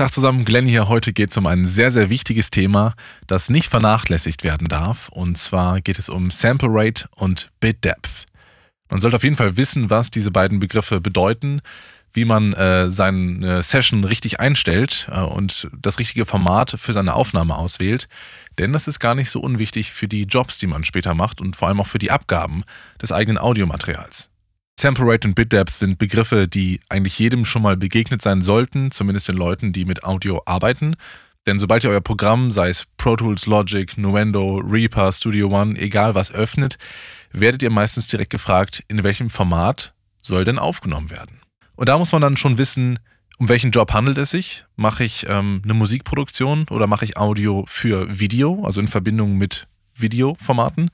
Tag zusammen, Glenn hier. Heute geht es um ein sehr, sehr wichtiges Thema, das nicht vernachlässigt werden darf. Und zwar geht es um Sample Rate und Bit Depth. Man sollte auf jeden Fall wissen, was diese beiden Begriffe bedeuten, wie man äh, seine Session richtig einstellt äh, und das richtige Format für seine Aufnahme auswählt. Denn das ist gar nicht so unwichtig für die Jobs, die man später macht und vor allem auch für die Abgaben des eigenen Audiomaterials. Sample Rate und Bit Depth sind Begriffe, die eigentlich jedem schon mal begegnet sein sollten, zumindest den Leuten, die mit Audio arbeiten. Denn sobald ihr euer Programm, sei es Pro Tools, Logic, Nuendo, Reaper, Studio One, egal was öffnet, werdet ihr meistens direkt gefragt, in welchem Format soll denn aufgenommen werden. Und da muss man dann schon wissen, um welchen Job handelt es sich? Mache ich ähm, eine Musikproduktion oder mache ich Audio für Video, also in Verbindung mit Videoformaten.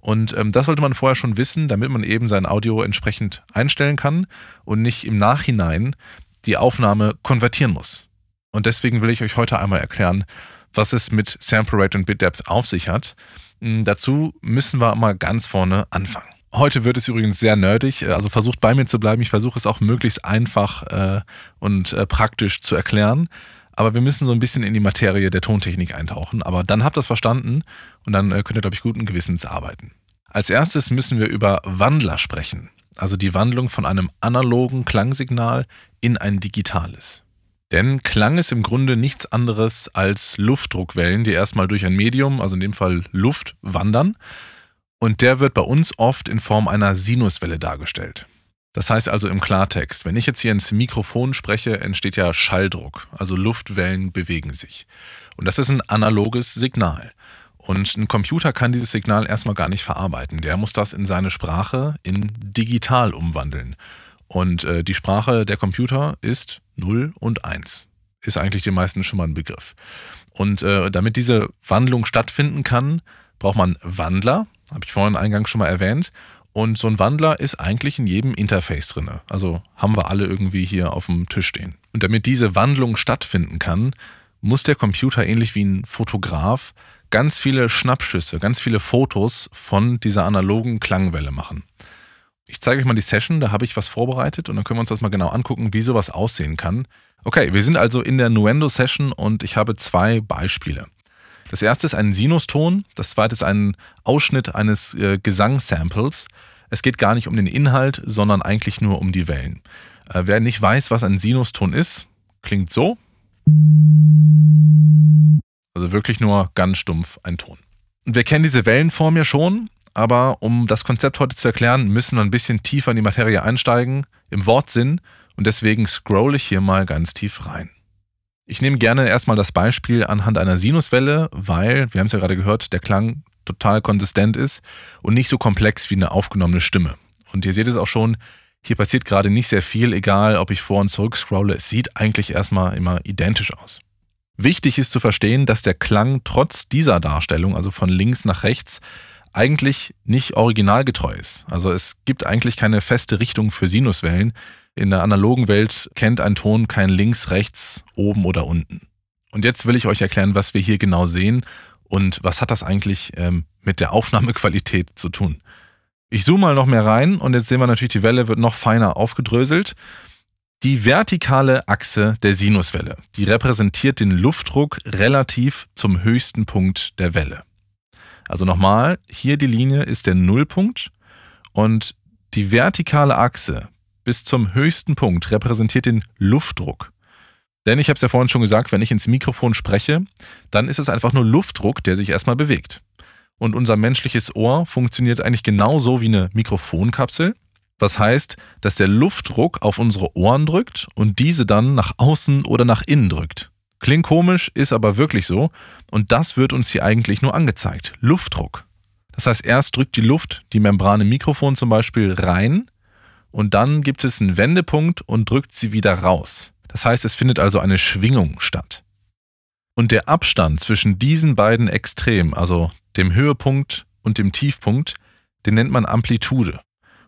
Und ähm, das sollte man vorher schon wissen, damit man eben sein Audio entsprechend einstellen kann und nicht im Nachhinein die Aufnahme konvertieren muss. Und deswegen will ich euch heute einmal erklären, was es mit Sample Rate und Bit Depth auf sich hat. Hm, dazu müssen wir mal ganz vorne anfangen. Heute wird es übrigens sehr nerdig, äh, also versucht bei mir zu bleiben. Ich versuche es auch möglichst einfach äh, und äh, praktisch zu erklären aber wir müssen so ein bisschen in die Materie der Tontechnik eintauchen. Aber dann habt ihr es verstanden und dann äh, könnt ihr, glaube ich, guten Gewissens arbeiten. Als erstes müssen wir über Wandler sprechen, also die Wandlung von einem analogen Klangsignal in ein digitales. Denn Klang ist im Grunde nichts anderes als Luftdruckwellen, die erstmal durch ein Medium, also in dem Fall Luft, wandern. Und der wird bei uns oft in Form einer Sinuswelle dargestellt. Das heißt also im Klartext, wenn ich jetzt hier ins Mikrofon spreche, entsteht ja Schalldruck, also Luftwellen bewegen sich. Und das ist ein analoges Signal. Und ein Computer kann dieses Signal erstmal gar nicht verarbeiten. Der muss das in seine Sprache in digital umwandeln. Und äh, die Sprache der Computer ist 0 und 1. Ist eigentlich den meisten schon mal ein Begriff. Und äh, damit diese Wandlung stattfinden kann, braucht man Wandler, habe ich vorhin eingangs schon mal erwähnt. Und so ein Wandler ist eigentlich in jedem Interface drin. Also haben wir alle irgendwie hier auf dem Tisch stehen. Und damit diese Wandlung stattfinden kann, muss der Computer ähnlich wie ein Fotograf ganz viele Schnappschüsse, ganz viele Fotos von dieser analogen Klangwelle machen. Ich zeige euch mal die Session, da habe ich was vorbereitet und dann können wir uns das mal genau angucken, wie sowas aussehen kann. Okay, wir sind also in der Nuendo Session und ich habe zwei Beispiele. Das erste ist ein Sinuston, das zweite ist ein Ausschnitt eines äh, Gesangssamples. Es geht gar nicht um den Inhalt, sondern eigentlich nur um die Wellen. Äh, wer nicht weiß, was ein Sinuston ist, klingt so. Also wirklich nur ganz stumpf ein Ton. Und wir kennen diese Wellenform ja schon, aber um das Konzept heute zu erklären, müssen wir ein bisschen tiefer in die Materie einsteigen, im Wortsinn, und deswegen scroll ich hier mal ganz tief rein. Ich nehme gerne erstmal das Beispiel anhand einer Sinuswelle, weil, wir haben es ja gerade gehört, der Klang total konsistent ist und nicht so komplex wie eine aufgenommene Stimme. Und ihr seht es auch schon, hier passiert gerade nicht sehr viel, egal ob ich vor und zurück scrolle, es sieht eigentlich erstmal immer identisch aus. Wichtig ist zu verstehen, dass der Klang trotz dieser Darstellung, also von links nach rechts, eigentlich nicht originalgetreu ist. Also es gibt eigentlich keine feste Richtung für Sinuswellen, in der analogen Welt kennt ein Ton kein links, rechts, oben oder unten. Und jetzt will ich euch erklären, was wir hier genau sehen und was hat das eigentlich ähm, mit der Aufnahmequalität zu tun. Ich zoome mal noch mehr rein und jetzt sehen wir natürlich, die Welle wird noch feiner aufgedröselt. Die vertikale Achse der Sinuswelle, die repräsentiert den Luftdruck relativ zum höchsten Punkt der Welle. Also nochmal, hier die Linie ist der Nullpunkt und die vertikale Achse bis zum höchsten Punkt repräsentiert den Luftdruck. Denn ich habe es ja vorhin schon gesagt, wenn ich ins Mikrofon spreche, dann ist es einfach nur Luftdruck, der sich erstmal bewegt. Und unser menschliches Ohr funktioniert eigentlich genauso wie eine Mikrofonkapsel. Was heißt, dass der Luftdruck auf unsere Ohren drückt und diese dann nach außen oder nach innen drückt. Klingt komisch, ist aber wirklich so. Und das wird uns hier eigentlich nur angezeigt. Luftdruck. Das heißt, erst drückt die Luft die Membrane Mikrofon zum Beispiel rein, und dann gibt es einen Wendepunkt und drückt sie wieder raus. Das heißt, es findet also eine Schwingung statt. Und der Abstand zwischen diesen beiden Extremen, also dem Höhepunkt und dem Tiefpunkt, den nennt man Amplitude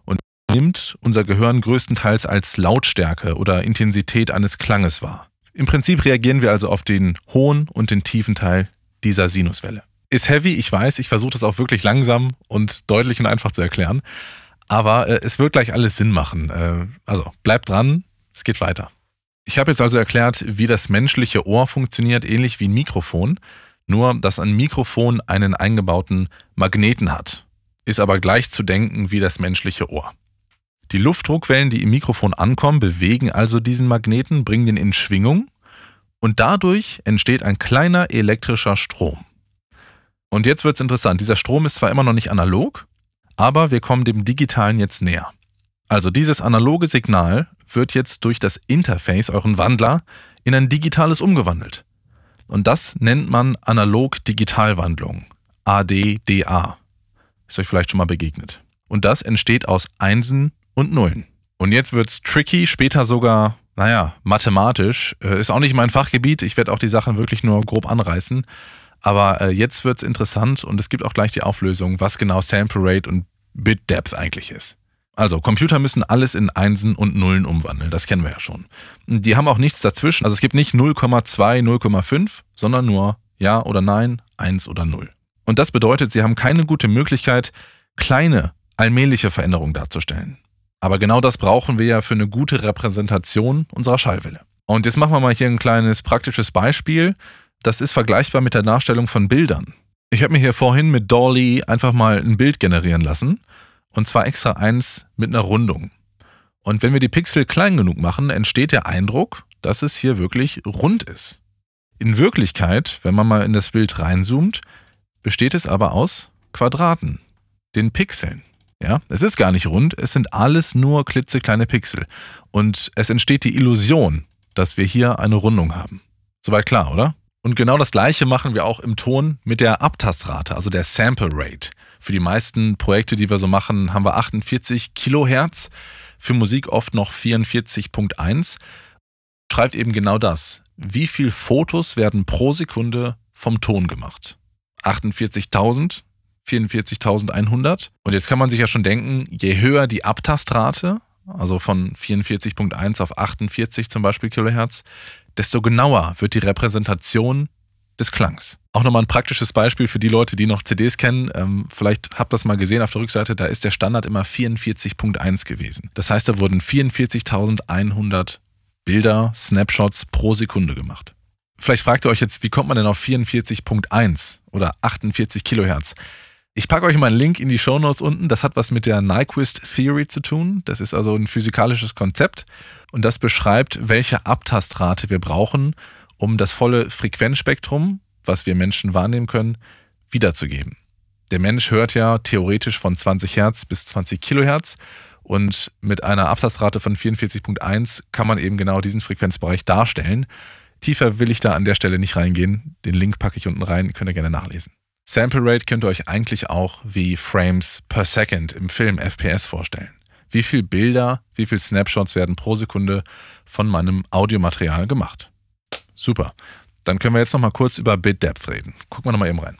und nimmt unser Gehirn größtenteils als Lautstärke oder Intensität eines Klanges wahr. Im Prinzip reagieren wir also auf den hohen und den tiefen Teil dieser Sinuswelle. Ist heavy, ich weiß, ich versuche das auch wirklich langsam und deutlich und einfach zu erklären, aber äh, es wird gleich alles Sinn machen. Äh, also bleibt dran, es geht weiter. Ich habe jetzt also erklärt, wie das menschliche Ohr funktioniert, ähnlich wie ein Mikrofon, nur dass ein Mikrofon einen eingebauten Magneten hat. Ist aber gleich zu denken wie das menschliche Ohr. Die Luftdruckwellen, die im Mikrofon ankommen, bewegen also diesen Magneten, bringen ihn in Schwingung und dadurch entsteht ein kleiner elektrischer Strom. Und jetzt wird es interessant, dieser Strom ist zwar immer noch nicht analog, aber wir kommen dem Digitalen jetzt näher. Also dieses analoge Signal wird jetzt durch das Interface, euren Wandler, in ein digitales umgewandelt. Und das nennt man analog digitalwandlung ADDA. Ist euch vielleicht schon mal begegnet. Und das entsteht aus Einsen und Nullen. Und jetzt wird's tricky, später sogar, naja, mathematisch. Äh, ist auch nicht mein Fachgebiet, ich werde auch die Sachen wirklich nur grob anreißen. Aber äh, jetzt wird's interessant und es gibt auch gleich die Auflösung, was genau Sample Rate und Bitdepth eigentlich ist. Also, Computer müssen alles in Einsen und Nullen umwandeln, das kennen wir ja schon. Die haben auch nichts dazwischen, also es gibt nicht 0,2, 0,5, sondern nur Ja oder Nein, 1 oder 0. Und das bedeutet, sie haben keine gute Möglichkeit, kleine, allmähliche Veränderungen darzustellen. Aber genau das brauchen wir ja für eine gute Repräsentation unserer Schallwelle. Und jetzt machen wir mal hier ein kleines praktisches Beispiel. Das ist vergleichbar mit der Darstellung von Bildern. Ich habe mir hier vorhin mit Dolly einfach mal ein Bild generieren lassen. Und zwar extra eins mit einer Rundung. Und wenn wir die Pixel klein genug machen, entsteht der Eindruck, dass es hier wirklich rund ist. In Wirklichkeit, wenn man mal in das Bild reinzoomt, besteht es aber aus Quadraten, den Pixeln. Ja, es ist gar nicht rund, es sind alles nur klitzekleine Pixel. Und es entsteht die Illusion, dass wir hier eine Rundung haben. Soweit klar, oder? Und genau das gleiche machen wir auch im Ton mit der Abtastrate, also der Sample Rate. Für die meisten Projekte, die wir so machen, haben wir 48 Kilohertz, für Musik oft noch 44.1. Schreibt eben genau das. Wie viel Fotos werden pro Sekunde vom Ton gemacht? 48.000, 44.100. Und jetzt kann man sich ja schon denken, je höher die Abtastrate, also von 44.1 auf 48 zum Beispiel Kilohertz, desto genauer wird die Repräsentation des Klangs. Auch nochmal ein praktisches Beispiel für die Leute, die noch CDs kennen. Ähm, vielleicht habt ihr das mal gesehen auf der Rückseite, da ist der Standard immer 44.1 gewesen. Das heißt, da wurden 44.100 Bilder, Snapshots pro Sekunde gemacht. Vielleicht fragt ihr euch jetzt, wie kommt man denn auf 44.1 oder 48 Kilohertz? Ich packe euch mal einen Link in die Show Notes unten. Das hat was mit der Nyquist Theory zu tun. Das ist also ein physikalisches Konzept und das beschreibt, welche Abtastrate wir brauchen, um das volle Frequenzspektrum, was wir Menschen wahrnehmen können, wiederzugeben. Der Mensch hört ja theoretisch von 20 Hertz bis 20 Kilohertz und mit einer Abtastrate von 44.1 kann man eben genau diesen Frequenzbereich darstellen. Tiefer will ich da an der Stelle nicht reingehen. Den Link packe ich unten rein, könnt ihr gerne nachlesen. Sample Rate könnt ihr euch eigentlich auch wie Frames per Second im Film FPS vorstellen. Wie viele Bilder, wie viele Snapshots werden pro Sekunde von meinem Audiomaterial gemacht? Super. Dann können wir jetzt nochmal kurz über Bitdepth reden. Gucken wir nochmal eben rein.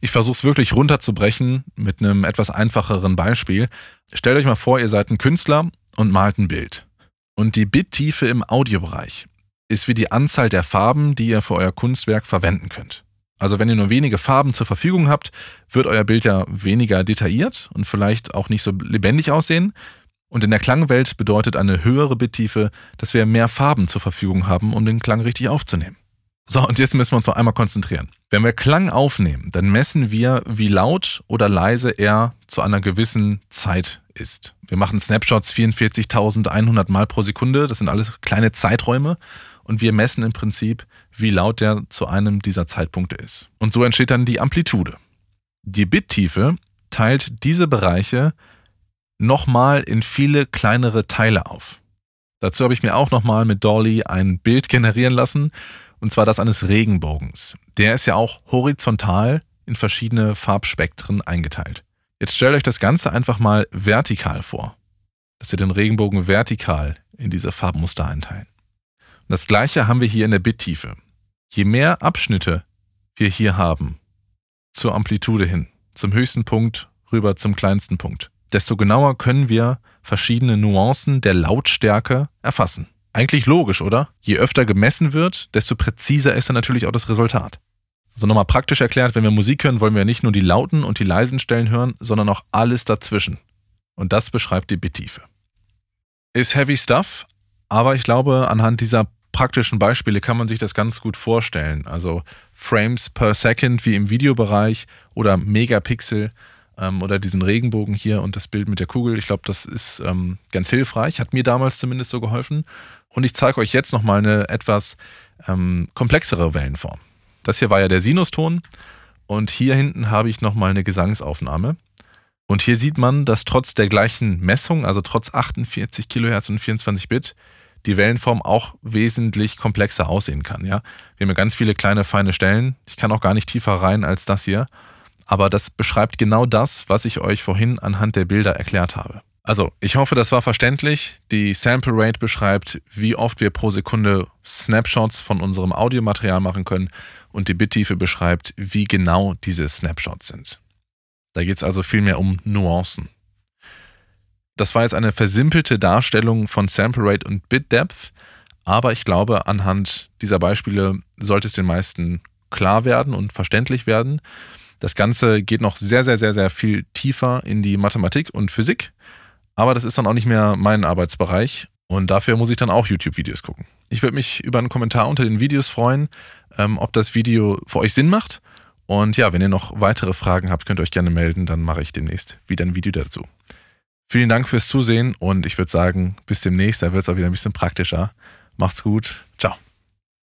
Ich versuche es wirklich runterzubrechen mit einem etwas einfacheren Beispiel. Stellt euch mal vor, ihr seid ein Künstler und malt ein Bild. Und die Bittiefe im Audiobereich ist wie die Anzahl der Farben, die ihr für euer Kunstwerk verwenden könnt. Also wenn ihr nur wenige Farben zur Verfügung habt, wird euer Bild ja weniger detailliert und vielleicht auch nicht so lebendig aussehen. Und in der Klangwelt bedeutet eine höhere Bittiefe, dass wir mehr Farben zur Verfügung haben, um den Klang richtig aufzunehmen. So, und jetzt müssen wir uns noch einmal konzentrieren. Wenn wir Klang aufnehmen, dann messen wir, wie laut oder leise er zu einer gewissen Zeit ist. Wir machen Snapshots 44.100 Mal pro Sekunde, das sind alles kleine Zeiträume und wir messen im Prinzip, wie laut der zu einem dieser Zeitpunkte ist. Und so entsteht dann die Amplitude. Die Bittiefe teilt diese Bereiche nochmal in viele kleinere Teile auf. Dazu habe ich mir auch nochmal mit Dolly ein Bild generieren lassen, und zwar das eines Regenbogens. Der ist ja auch horizontal in verschiedene Farbspektren eingeteilt. Jetzt stellt euch das Ganze einfach mal vertikal vor, dass wir den Regenbogen vertikal in diese Farbmuster einteilen. Das gleiche haben wir hier in der Bittiefe. Je mehr Abschnitte wir hier haben, zur Amplitude hin, zum höchsten Punkt rüber zum kleinsten Punkt, desto genauer können wir verschiedene Nuancen der Lautstärke erfassen. Eigentlich logisch, oder? Je öfter gemessen wird, desto präziser ist dann natürlich auch das Resultat. Also nochmal praktisch erklärt, wenn wir Musik hören, wollen wir nicht nur die lauten und die leisen Stellen hören, sondern auch alles dazwischen. Und das beschreibt die Bittiefe. Ist heavy stuff, aber ich glaube, anhand dieser praktischen Beispiele kann man sich das ganz gut vorstellen. Also Frames per Second wie im Videobereich oder Megapixel ähm, oder diesen Regenbogen hier und das Bild mit der Kugel. Ich glaube, das ist ähm, ganz hilfreich, hat mir damals zumindest so geholfen. Und ich zeige euch jetzt nochmal eine etwas ähm, komplexere Wellenform. Das hier war ja der Sinuston und hier hinten habe ich nochmal eine Gesangsaufnahme. Und hier sieht man, dass trotz der gleichen Messung, also trotz 48 Kilohertz und 24 Bit, die Wellenform auch wesentlich komplexer aussehen kann. Ja? Wir haben ja ganz viele kleine, feine Stellen. Ich kann auch gar nicht tiefer rein als das hier. Aber das beschreibt genau das, was ich euch vorhin anhand der Bilder erklärt habe. Also, ich hoffe, das war verständlich. Die Sample Rate beschreibt, wie oft wir pro Sekunde Snapshots von unserem Audiomaterial machen können und die Bittiefe beschreibt, wie genau diese Snapshots sind. Da geht es also vielmehr um Nuancen. Das war jetzt eine versimpelte Darstellung von Sample Rate und Bit Depth, aber ich glaube, anhand dieser Beispiele sollte es den meisten klar werden und verständlich werden. Das Ganze geht noch sehr, sehr, sehr, sehr viel tiefer in die Mathematik und Physik, aber das ist dann auch nicht mehr mein Arbeitsbereich und dafür muss ich dann auch YouTube-Videos gucken. Ich würde mich über einen Kommentar unter den Videos freuen, ähm, ob das Video für euch Sinn macht. Und ja, wenn ihr noch weitere Fragen habt, könnt ihr euch gerne melden, dann mache ich demnächst wieder ein Video dazu. Vielen Dank fürs Zusehen und ich würde sagen, bis demnächst. Da wird es auch wieder ein bisschen praktischer. Macht's gut. Ciao.